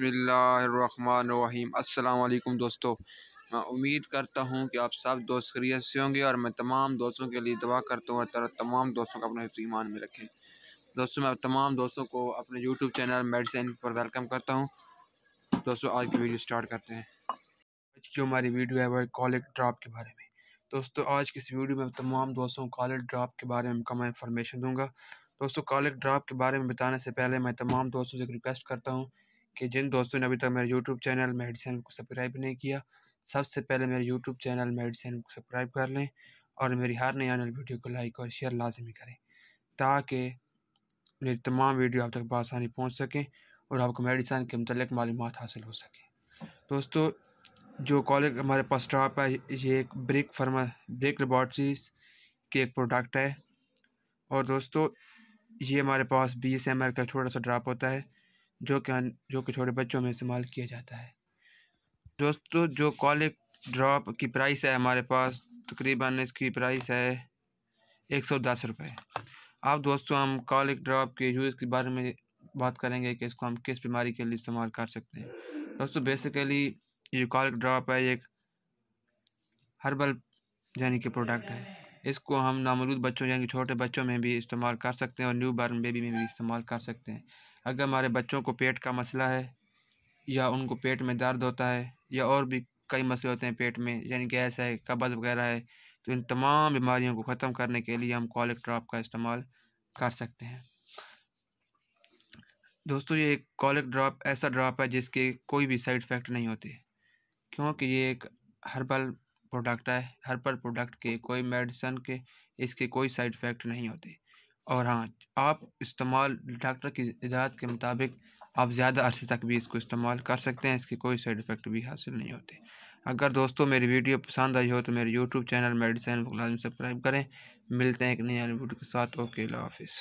बसमीम् अल्लाम दोस्तों मैं उम्मीद करता हूँ कि आप सब दोस्त खरीत से होंगे और मैं तमाम दोस्तों के लिए दुआ करता हूँ और तमाम दोस्तों को अपने ईमान में रखें दोस्तों मैं तमाम दोस्तों को अपने यूट्यूब चैनल मेडिसिन पर वेलकम करता हूँ दोस्तों आज की वीडियो स्टार्ट करते हैं आज जो हमारी वीडियो है वह कॉलेज ड्राप के बारे में दोस्तों आज की इस वीडियो में तमाम दोस्तों को कॉलेज ड्राप के बारे में कम इन्फॉर्मेशन दूँगा दोस्तों कॉलेज ड्राप के बारे में बताने से पहले मैं तमाम दोस्तों से एक रिक्वेस्ट करता हूँ कि जिन दोस्तों ने अभी तक मेरे यूट्यूब चैनल मेडिसन को सब्सक्राइब नहीं किया सबसे पहले मेरे यूट्यूब चैनल मेडिसन को सब्सक्राइब कर लें और मेरी हर नई आने वीडियो को लाइक और शेयर लाजमी करें ताकि मेरी तमाम वीडियो आप तक बसानी पहुँच सकें और आपको मेडिसन के मतलब मालूम हासिल हो सकें दोस्तों जो कॉलेज हमारे पास स्टॉप है ये एक ब्रिक फार्मा ब्रिक लेबॉर्ट्रीज के एक प्रोडक्ट है और दोस्तों ये हमारे पास बीस एम का छोटा सा ड्राप होता है जो कि जो कि छोटे बच्चों में इस्तेमाल किया जाता है दोस्तों जो कॉलिक ड्रॉप की प्राइस है हमारे पास तकरीबन इसकी प्राइस है एक सौ दस रुपये अब दोस्तों हम कॉलिक ड्रॉप के यूज़ के बारे में बात करेंगे कि इसको हम किस बीमारी के लिए इस्तेमाल कर सकते हैं दोस्तों बेसिकली ये कॉलिक ड्रॉप है एक हर्बल यानी कि प्रोडक्ट है इसको हम नामलूद बच्चों यानी कि छोटे बच्चों में भी इस्तेमाल कर सकते हैं और न्यू बॉर्न बेबी में भी इस्तेमाल कर सकते हैं अगर हमारे बच्चों को पेट का मसला है या उनको पेट में दर्द होता है या और भी कई मसले होते हैं पेट में यानी गैस है कब्ज़ वगैरह है तो इन तमाम बीमारियों को ख़त्म करने के लिए हम कॉलिक ड्राप का इस्तेमाल कर सकते हैं दोस्तों ये एक कॉलिक ड्रॉप ऐसा ड्रॉप है जिसके कोई भी साइड इफ़ेक्ट नहीं होते क्योंकि ये एक हर्बल प्रोडक्ट है हर्बल प्रोडक्ट के कोई मेडिसन के इसके कोई साइड इफ़ेक्ट नहीं होते और हाँ आप इस्तेमाल डॉक्टर की इजाज़त के मुताबिक आप ज़्यादा अरसे तक भी इसको इस्तेमाल कर सकते हैं इसके कोई साइड इफ़ेक्ट भी हासिल नहीं होते अगर दोस्तों मेरी वीडियो पसंद आई हो तो मेरे यूट्यूब चैनल मेडिसन सब्सक्राइब करें मिलते हैं एक नई वीडियो के साथ ओके अल्लाह हाफिज़